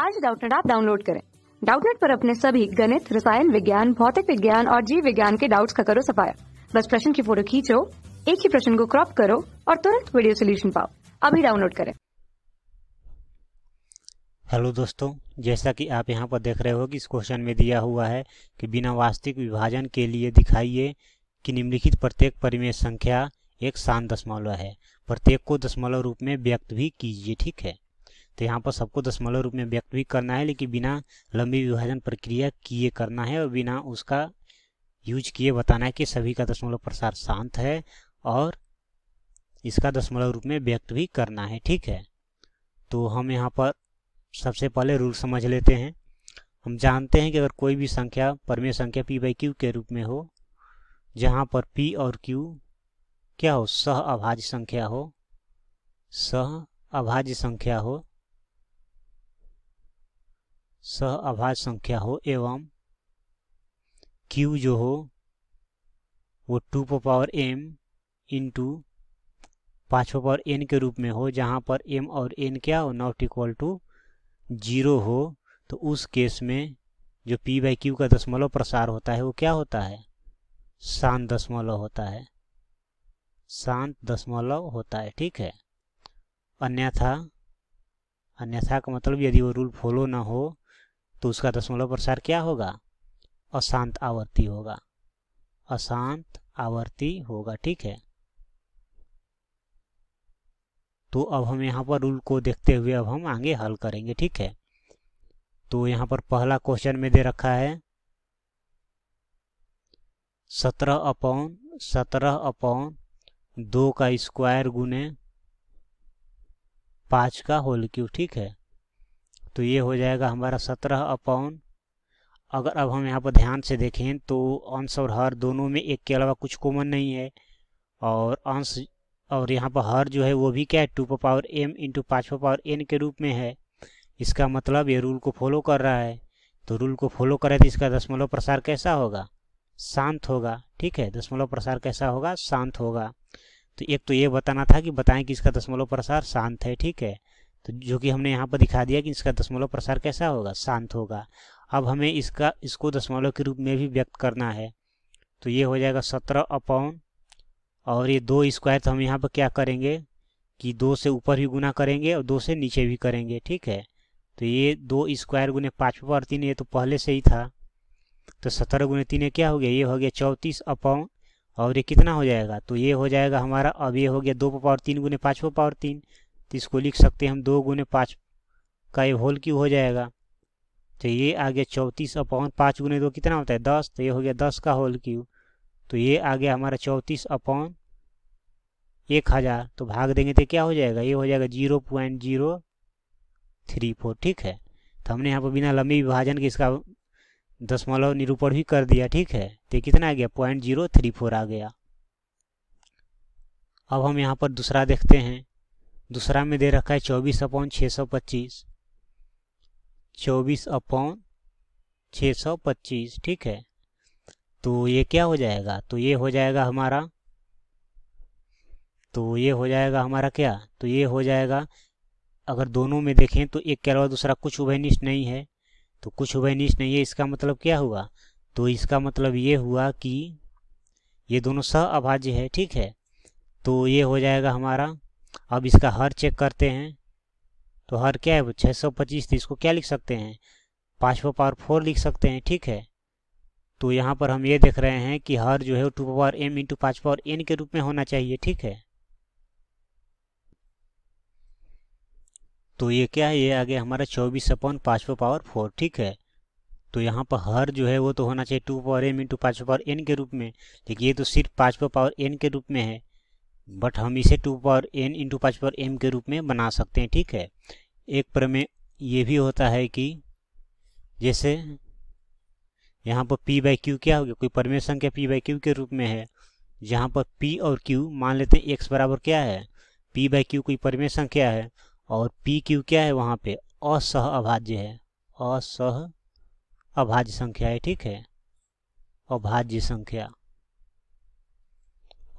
आज डाउटनेट आप डाउनलोड करें डाउटनेट पर अपने सभी गणित रसायन विज्ञान भौतिक विज्ञान और जीव विज्ञान के डाउट्स का करो सफाया बस प्रश्न की फोटो खींचो एक ही प्रश्न को क्रॉप करो और तुरंत वीडियो सोल्यूशन पाओ अभी डाउनलोड करें हेलो दोस्तों जैसा कि आप यहां पर देख रहे हो कि इस क्वेश्चन में दिया हुआ है कि बिना वास्तविक विभाजन के लिए दिखाइए कि निम्नलिखित प्रत्येक परिमेय संख्या एक शान दशमलव है प्रत्येक को दशमलव रूप में व्यक्त भी कीजिए ठीक है तो यहाँ पर सबको दशमलव रूप में व्यक्त भी करना है लेकिन बिना लंबी विभाजन प्रक्रिया किए करना है और बिना उसका यूज किए बताना है कि सभी का दशमलव प्रसार शांत है और इसका दशमलव रूप में व्यक्त भी करना है ठीक है तो हम यहाँ पर सबसे पहले रूल समझ लेते हैं हम जानते हैं कि अगर कोई भी संख्या परमेय संख्या पी बाई क्यू के रूप में हो जहाँ पर पी और क्यू क्या हो सह अभाज्य संख्या हो सह अभाज्य संख्या हो सह अभाज्य संख्या हो एवं Q जो हो वो टू पर पावर m इंटू पाँचवा पावर n के रूप में हो जहाँ पर m और n क्या हो नॉट इक्वल टू जीरो हो तो उस केस में जो p बाई क्यू का दशमलव प्रसार होता है वो क्या होता है शांत दशमलव होता है शांत दशमलव होता है ठीक है अन्यथा अन्यथा का मतलब यदि वो रूल फॉलो ना हो तो उसका दशमलव प्रसार क्या होगा अशांत आवर्ती होगा अशांत आवर्ती होगा ठीक है तो अब हम यहाँ पर रूल को देखते हुए अब हम आगे हल करेंगे ठीक है तो यहाँ पर पहला क्वेश्चन में दे रखा है सत्रह अपॉन सत्रह अपॉन दो का स्क्वायर गुने पाँच का होल क्यू ठीक है तो ये हो जाएगा हमारा सत्रह अपॉन अगर अब हम यहाँ पर ध्यान से देखें तो अंश और हर दोनों में एक के अलावा कुछ कॉमन नहीं है और अंश और यहाँ पर हर जो है वो भी क्या है टू पर पावर एम इंटू पाँच पावर एन के रूप में है इसका मतलब ये रूल को फॉलो कर रहा है तो रूल को फॉलो करे तो इसका दशमलव प्रसार कैसा होगा शांत होगा ठीक है दशमलव प्रसार कैसा होगा शांत होगा तो एक तो ये बताना था कि बताएं कि इसका दशमलव प्रसार शांत है ठीक है तो जो कि हमने यहाँ पर दिखा दिया कि इसका दशमलव प्रसार कैसा होगा शांत होगा अब हमें इसका इसको दशमलव के रूप में भी व्यक्त करना है तो ये हो जाएगा सत्रह अपौन और ये दो स्क्वायर तो हम यहाँ पर क्या करेंगे कि दो से ऊपर भी गुना करेंगे और दो से नीचे भी करेंगे ठीक है तो ये दो स्क्वायर गुने पाँचवा और तीन ये तो पहले से ही था तो सत्रह गुने तीन क्या हो गया ये हो गया चौंतीस अपौन और ये कितना हो जाएगा तो ये हो जाएगा हमारा अब ये हो गया दो पावर तीन गुने पाँचवा पावर तीन तो इसको लिख सकते हैं हम दो गुने पाँच का ये होल क्यू हो जाएगा तो ये आ गया चौंतीस अपॉन पाँच गुने दो कितना होता है दस तो ये हो गया दस का होल क्यू तो ये आ गया हमारा चौंतीस अपॉन एक हज़ार तो भाग देंगे तो क्या हो जाएगा ये हो जाएगा zero point zero three four ठीक है तो हमने यहाँ पर बिना लंबी विभाजन के इसका दशमलव निरूपण भी कर दिया ठीक है तो कितना आ गया पॉइंट जीरो थ्री फोर आ गया अब हम यहाँ पर दूसरा देखते हैं दूसरा में दे रखा है चौबीस अपॉन छः सौ पच्चीस चौबीस अपॉन छः सौ पच्चीस ठीक है तो ये क्या हो जाएगा तो ये हो जाएगा हमारा तो ये हो जाएगा हमारा क्या तो ये हो जाएगा अगर दोनों में देखें तो एक के अलावा दूसरा कुछ उभयनिष्ठ नहीं है तो कुछ उभयनिष्ठ नहीं है इसका मतलब क्या हुआ तो इसका मतलब ये हुआ कि ये दोनों सह अभाज्य है ठीक है तो ये हो जाएगा हमारा अब इसका हर चेक करते हैं तो हर क्या है वो छः सौ पच्चीस थी तो इसको क्या लिख सकते हैं पाँचवा पावर फोर लिख सकते हैं ठीक है तो यहाँ पर हम ये देख रहे हैं कि हर जो है वो टू पावर एम इंटू पाँच पावर एन के रूप में होना चाहिए ठीक है तो ये क्या है ये आगे हमारा चौबीस अपॉन पाँचवा पावर फोर ठीक है तो यहाँ पर हर जो है वो तो होना चाहिए टू पावर एम इंटू पाँचवा पावर एन के रूप में लेकिन ये तो सिर्फ पाँचवा पावर एन के रूप में है बट हम इसे टू पावर एन इंटू पाँच पावर एम के रूप में बना सकते हैं ठीक है एक प्रमेय ये भी होता है कि जैसे यहाँ पर पी बाई क्यू क्या हो गया कोई परमेय संख्या पी बाई क्यू के रूप में है जहाँ पर पी और क्यू मान लेते हैं एक्स बराबर क्या है पी बाई क्यू कोई परमेय संख्या है और पी क्यू क्या है वहाँ पे असह अभाज्य है असह अभाज्य संख्या है ठीक है अभाज्य संख्या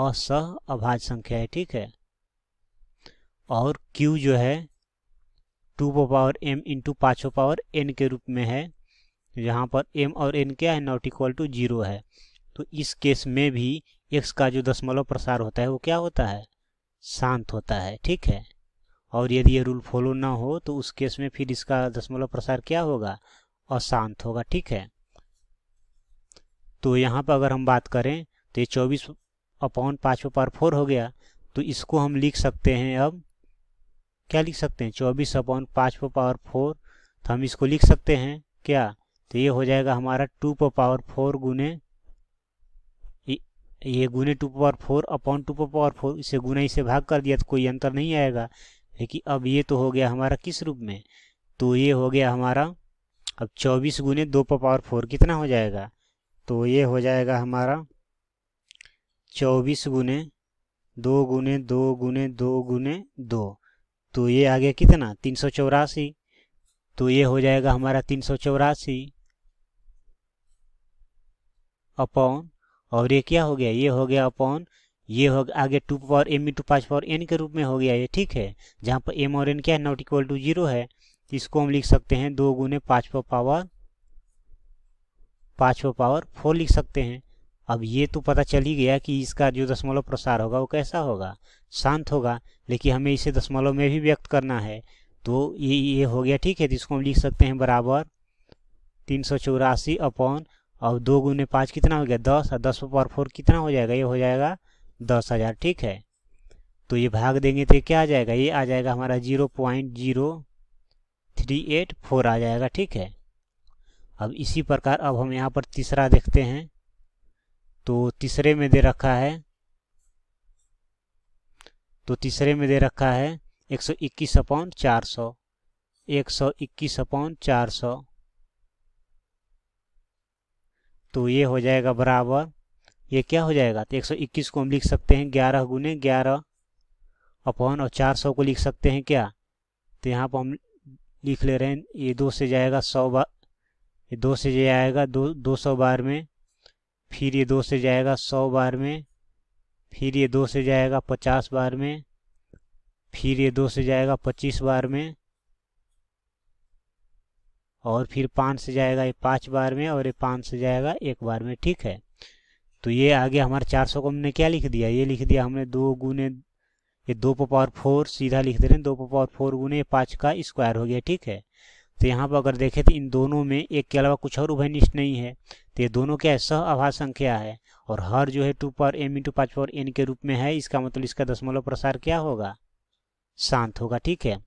और स अभाज्य संख्या है ठीक है और Q जो है टू पो पावर एम इंटू पाँचों पावर एन के रूप में है जहाँ पर एम और एन क्या है नॉट इक्वल टू जीरो है तो इस केस में भी एक्स का जो दशमलव प्रसार होता है वो क्या होता है शांत होता है ठीक है और यदि ये रूल फॉलो ना हो तो उस केस में फिर इसका दशमलव प्रसार क्या होगा अशांत होगा ठीक है तो यहाँ पर अगर हम बात करें तो ये चौबीस अपॉन पाँच पावर फोर हो गया तो इसको हम लिख सकते हैं अब क्या लिख सकते हैं चौबीस अपॉन पाँच पो पावर फोर तो हम इसको लिख सकते हैं क्या तो ये हो जाएगा हमारा टू पर पावर फोर गुने ये गुने two power four upon two power four इसे गुना इसे भाग कर दिया तो कोई अंतर नहीं आएगा लेकिन अब ये तो हो गया हमारा किस रूप में तो ये हो गया हमारा अब चौबीस गुने दो पावर फोर कितना हो जाएगा तो ये हो जाएगा हमारा चौबीस गुने दो गुने दो गुने दो गुने दो तो ये आ गया कितना तीन सौ चौरासी तो ये हो जाएगा हमारा तीन सौ चौरासी अपॉन और ये क्या हो गया ये हो गया अपॉन ये हो आगे टू पावर एम टू पाँच पावर एन के रूप में हो गया ये ठीक है जहाँ पर एम और एन क्या है नॉट इक्वल टू जीरो है इसको हम लिख सकते हैं दो गुने पाँच पावर पाँच पावर फोर लिख सकते हैं अब ये तो पता चल ही गया कि इसका जो दशमलव प्रसार होगा वो कैसा होगा शांत होगा लेकिन हमें इसे दशमलव में भी व्यक्त करना है तो ये ये हो गया ठीक है जिसको तो हम लिख सकते हैं बराबर तीन सौ चौरासी अपॉन और दो गुने पाँच कितना हो गया दस और दस पर फोर कितना हो जाएगा ये हो जाएगा दस हज़ार ठीक है तो ये भाग देंगे तो क्या आ जाएगा ये आ जाएगा हमारा zero point zero three eight four आ जाएगा ठीक है अब इसी प्रकार अब हम यहाँ पर तीसरा देखते हैं तो तीसरे में दे रखा है तो तीसरे में दे रखा है एक सौ इक्कीस अपॉन चार सौ एक सौ इक्कीस अपॉन चार सौ तो ये हो जाएगा बराबर ये क्या हो जाएगा तो एक सौ इक्कीस को हम लिख सकते हैं ग्यारह गुने ग्यारह अपॉन और चार सौ को लिख सकते हैं क्या तो यहाँ पर हम लिख ले रहे हैं ये दो से जाएगा सौ बार ये दो से जाएगा दो दो सौ बार में फिर ये दो से जाएगा सौ बार में फिर ये दो से जाएगा पचास बार में फिर ये दो से जाएगा पच्चीस बार में और फिर पाँच से जाएगा ये पाँच बार में और ये पाँच से जाएगा एक बार में ठीक है तो ये आगे हमारे चार सौ को हमने क्या लिख दिया ये लिख दिया हमने दो गुने ये दो पावर फोर सीधा लिख दे रहे हैं दो पावर फोर गुने पाँच का स्क्वायर हो गया ठीक है तो यहाँ पर अगर देखें तो इन दोनों में एक के अलावा कुछ और उभयनिष्ठ नहीं है तो ये दोनों क्या है सह आभास संख्या है और हर जो है टू पर एम इंटू पाँच पर एन के रूप में है इसका मतलब इसका दशमलव प्रसार क्या होगा शांत होगा ठीक है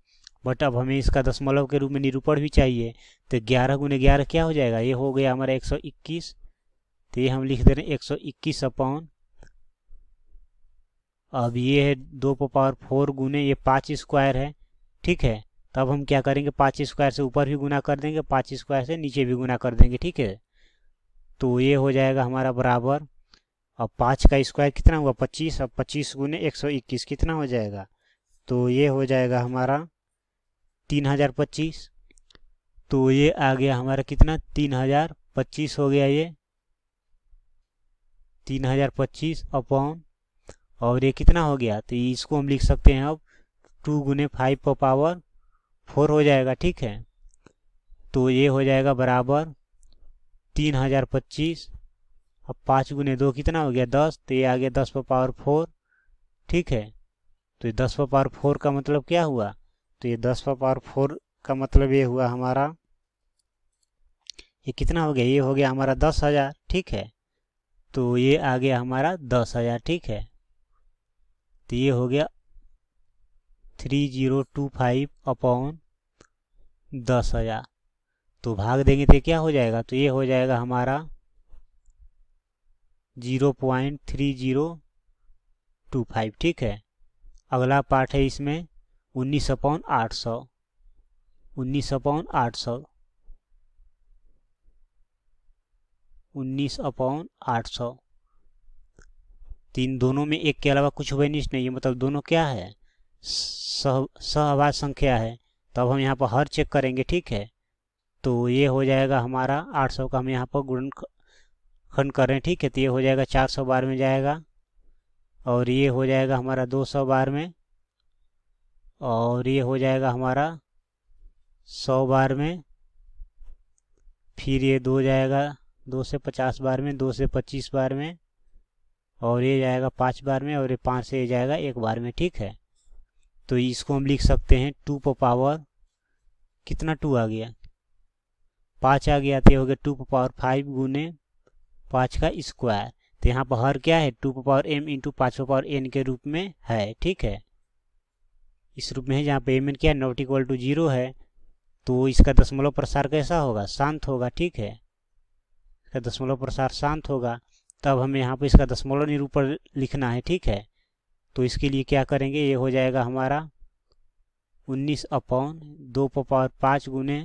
बट अब हमें इसका दशमलव के रूप में निरूपण भी चाहिए तो ग्यारह गुने ग्यारह क्या हो जाएगा ये हो गया हमारा एक सौ इक्कीस तो ये हम लिख दे रहे हैं एक सौ इक्कीस अपॉन अब ये है दो पावर फोर गुने ये पाँच स्क्वायर है ठीक है तब हम क्या करेंगे पाँच स्क्वायर से ऊपर भी गुना कर देंगे पाँच स्क्वायर से नीचे भी गुना कर देंगे ठीक है तो ये हो जाएगा हमारा बराबर अब पाँच का स्क्वायर कितना हुआ पच्चीस अब पच्चीस गुने एक सौ इक्कीस कितना हो जाएगा तो ये हो जाएगा हमारा तीन हज़ार पच्चीस तो ये आ गया हमारा कितना तीन हज़ार पच्चीस हो गया ये तीन हज़ार पच्चीस अपॉन और ये कितना हो गया तो इसको हम लिख सकते हैं अब टू गुने फाइव पर पावर फोर हो जाएगा ठीक है तो ये हो जाएगा बराबर तीन हज़ार पच्चीस अब पाँच गुने दो कितना हो गया दस तो ये आ गया दस पर पावर फोर ठीक है तो ये दस पर पावर फोर का मतलब क्या हुआ तो ये दस पर पावर फोर का मतलब ये हुआ हमारा ये कितना हो गया ये हो गया हमारा दस हज़ार ठीक है तो ये आ गया हमारा दस हज़ार ठीक है तो ये हो गया three zero two five upon दस हज़ार तो भाग देंगे तो क्या हो जाएगा तो ये हो जाएगा हमारा zero point three zero two five ठीक है अगला पार्ट है इसमें उन्नीस अपॉन आठ सौ उन्नीस अपॉन आठ सौ उन्नीस अपॉन आठ सौ तीन दोनों में एक के अलावा कुछ वैनिश नहीं है मतलब दोनों क्या है सह सहवाद संख्या है तो अब हम यहाँ पर हर चेक करेंगे ठीक है तो ये हो जाएगा हमारा 800 का हम यहाँ पर गुणन खंड कर रहे हैं ठीक है तो ये हो जाएगा चार सौ बार में जाएगा और ये हो जाएगा हमारा दो सौ बार में और ये हो जाएगा हमारा सौ बार में फिर ये दो जाएगा दो से पचास बार में दो से पच्चीस बार में और ये जाएगा पाँच बार में और ये पाँच से ये जाएगा एक बार में ठीक है तो इसको हम लिख सकते हैं टू पर पावर कितना टू आ गया पाँच आ गया तो हो गया टू पर पावर फाइव गुने पाँच का स्क्वायर तो यहाँ पर हर क्या है टू पर पावर एम इंटू पाँच पर पावर एन के रूप में है ठीक है इस रूप में है जहाँ पे एम एन क्या है नॉट इक्वल टू जीरो है तो इसका दशमलव प्रसार कैसा होगा शांत होगा ठीक है इसका दशमलव प्रसार शांत होगा तब हमें यहाँ पर इसका दशमलव निरूपण लिखना है ठीक है तो इसके लिए क्या करेंगे ये हो जाएगा हमारा 19 अपॉन दो पावर पाँच गुने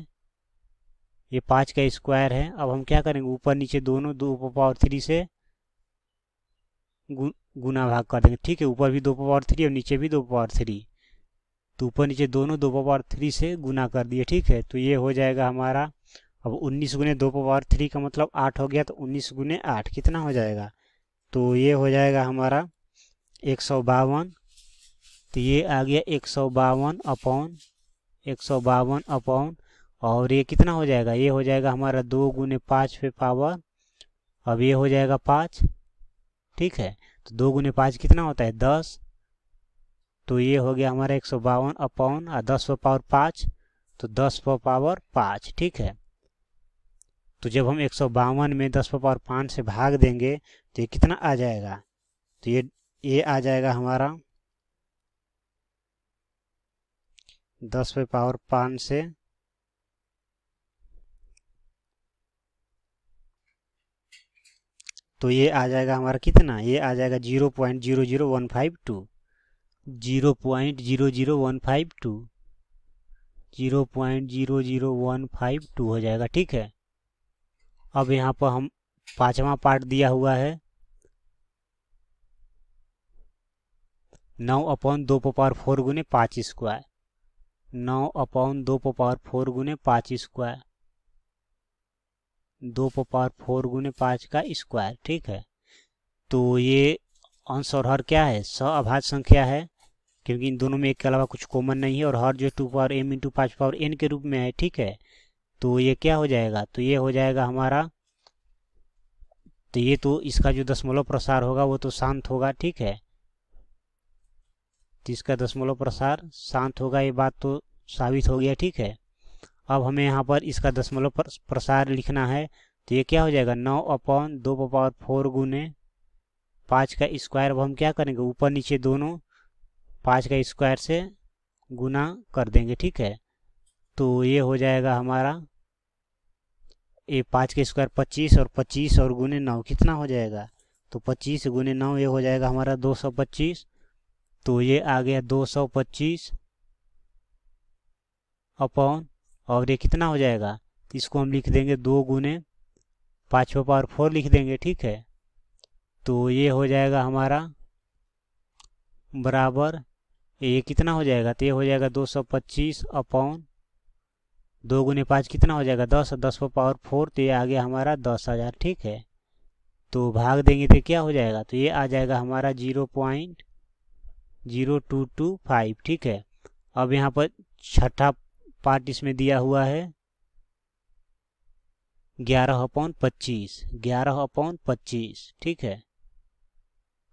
ये पाँच का स्क्वायर है अब हम क्या करेंगे ऊपर नीचे दोनों दो पावर थ्री से गु, गुना भाग कर देंगे ठीक है ऊपर भी दो पावर थ्री और नीचे भी दो पावर थ्री तो ऊपर नीचे दोनों दो पावर थ्री से गुना कर दिए ठीक है तो ये हो जाएगा हमारा अब उन्नीस गुने दो पावर थ्री का मतलब आठ हो गया तो उन्नीस गुने आठ कितना हो जाएगा तो ये हो जाएगा हमारा एक सौ बावन तो ये आ गया एक सौ बावन अपौन एक सौ बावन अपौन और ये कितना हो जाएगा ये हो जाएगा हमारा दो गुने पाँच पे पावर अब ये हो जाएगा पाँच ठीक है तो दो गुने पाँच कितना होता है दस तो ये हो गया हमारा एक सौ बावन अपौन और दस पर पावर पाँच तो दस पर पावर पाँच ठीक है तो जब हम एक सौ बावन में दस पर पावर पाँच से भाग देंगे तो ये कितना आ जाएगा तो ये ये आ जाएगा हमारा दस पे पावर पाँच से तो ये आ जाएगा हमारा कितना ये आ जाएगा zero point zero zero one five two zero point zero zero one five two zero point zero zero one five two हो जाएगा ठीक है अब यहाँ पर हम पाँचवा पार्ट दिया हुआ है नौ अपॉन दो पो पावर फोर गुने पाँच स्क्वायर नौ अपॉन दो पो पावर फोर गुने पाँच स्क्वायर दो पो पावर फोर गुने पाँच का स्क्वायर ठीक है तो ये अंश और हर क्या है स अभाज्य संख्या है क्योंकि इन दोनों में एक के अलावा कुछ कॉमन नहीं है और हर जो टू पावर एम इंटू पाँच पावर एन के रूप में है ठीक है तो ये क्या हो जाएगा तो ये हो जाएगा हमारा तो ये तो इसका जो दशमलव प्रसार होगा वो तो शांत होगा ठीक है तो इसका दशमलव प्रसार शांत होगा ये बात तो साबित हो गया ठीक है अब हमें यहाँ पर इसका दशमलव प्रसार लिखना है तो ये क्या हो जाएगा नौ अपॉन दो पावर फोर गुने पाँच का स्क्वायर अब हम क्या करेंगे ऊपर नीचे दोनों पाँच का स्क्वायर से गुना कर देंगे ठीक है तो ये हो जाएगा हमारा ये पाँच का स्क्वायर पच्चीस और पच्चीस और गुने नौ कितना हो जाएगा तो पच्चीस गुने नौ ये हो जाएगा हमारा दो सौ पच्चीस तो ये आ गया दो सौ पच्चीस अपॉन और ये कितना हो जाएगा इसको हम लिख देंगे दो गुने पाँचवा पावर फोर लिख देंगे ठीक है तो ये हो जाएगा हमारा बराबर ये कितना हो जाएगा तो ये हो जाएगा दो सौ पच्चीस अपॉन दो गुने पाँच कितना हो जाएगा दस दस पर पावर फोर तो ये आ गया हमारा दस हज़ार ठीक है तो भाग देंगे तो क्या हो जाएगा तो ये आ जाएगा हमारा zero point zero two two five ठीक है अब यहाँ पर छठा पार्ट इसमें दिया हुआ है ग्यारह अपॉन पच्चीस ग्यारह अपॉन पच्चीस ठीक है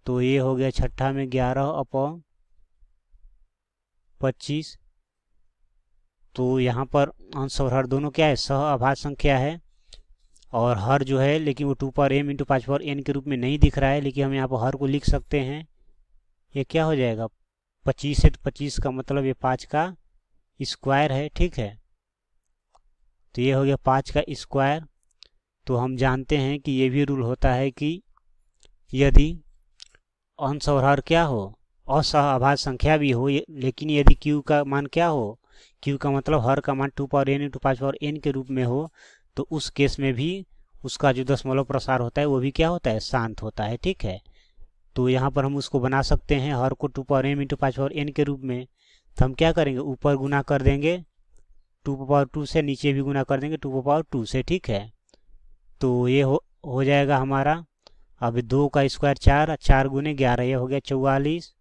तो ये हो गया छठा में ग्यारह अपॉन पच्चीस तो यहाँ पर अंश और हर दोनों क्या है सह आभा संख्या है और हर जो है लेकिन वो टू पर एम इंटू पाँच पर एन के रूप में नहीं दिख रहा है लेकिन हम यहाँ पर हर को लिख सकते हैं ये क्या हो जाएगा पच्चीस है तो पच्चीस का मतलब ये पाँच का स्क्वायर है ठीक है तो ये हो गया पाँच का स्क्वायर तो हम जानते हैं कि ये भी रूल होता है कि यदि हर क्या हो असहभाज संख्या भी हो लेकिन यदि क्यू का मान क्या हो क्यू का मतलब हर का मान टू पावर एन टू पाँच पावर एन के रूप में हो तो उस केस में भी उसका जो दशमलव प्रसार होता है वो भी क्या होता है शांत होता है ठीक है तो यहाँ पर हम उसको बना सकते हैं हर को टू पावर एम इंटू पाँच पावर एन के रूप में तो हम क्या करेंगे ऊपर गुना कर देंगे टू पावर टू से नीचे भी गुना कर देंगे टू पावर टू से ठीक है तो ये हो हो जाएगा हमारा अब दो का स्क्वायर चार चार गुने ग्यारह ये हो गया चौवालीस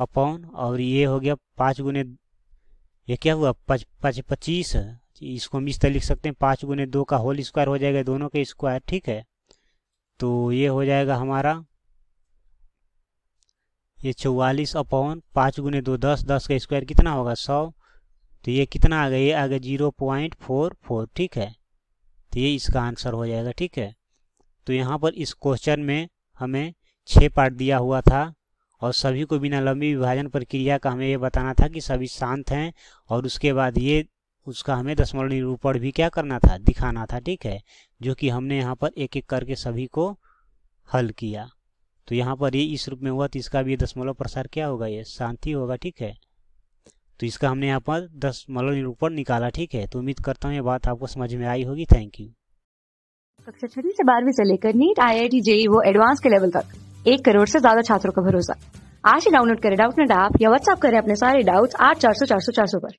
अपॉन और ये हो गया पाँच गुने ये क्या हुआ पच पच पच्चीस इसको हम इस तरह लिख सकते हैं पाँच गुने दो का होल स्क्वायर हो जाएगा दोनों के स्क्वायर ठीक है तो ये हो जाएगा हमारा ये चौवालीस अपॉन पाँच गुने दो दस दस का स्क्वायर कितना होगा सौ तो ये कितना आ गया ये आ गया जीरो पॉइंट फोर फोर ठीक है तो ये इसका आंसर हो जाएगा ठीक है तो यहाँ पर इस क्वेश्चन में हमें छः पार्ट दिया हुआ था और सभी को बिना लंबी विभाजन प्रक्रिया का हमें ये बताना था कि सभी शांत हैं और उसके बाद ये उसका हमें दशमलव निरूपण भी क्या करना था दिखाना था ठीक है जो कि हमने यहाँ पर एक एक करके सभी को हल किया तो यहाँ पर ये इस रूप में हुआ तो इसका भी दशमलव प्रसार क्या होगा ये शांति होगा ठीक है तो इसका हमने यहाँ पर दशमलव निरूपण निकाला ठीक है तो उम्मीद करता हूँ ये बात आपको समझ में आई होगी थैंक यू कक्षा छठी से बारहवीं से लेकर NEET I I T JEE वो एडवांस के लेवल तक एक करोड़ से ज्यादा छात्रों का भरोसा आज ही डाउनलोड करें डाउट नेट ऐप या व्हाट्सअप करें अपने सारे डाउट्स आठ चार सौ चार सौ चार सौ पर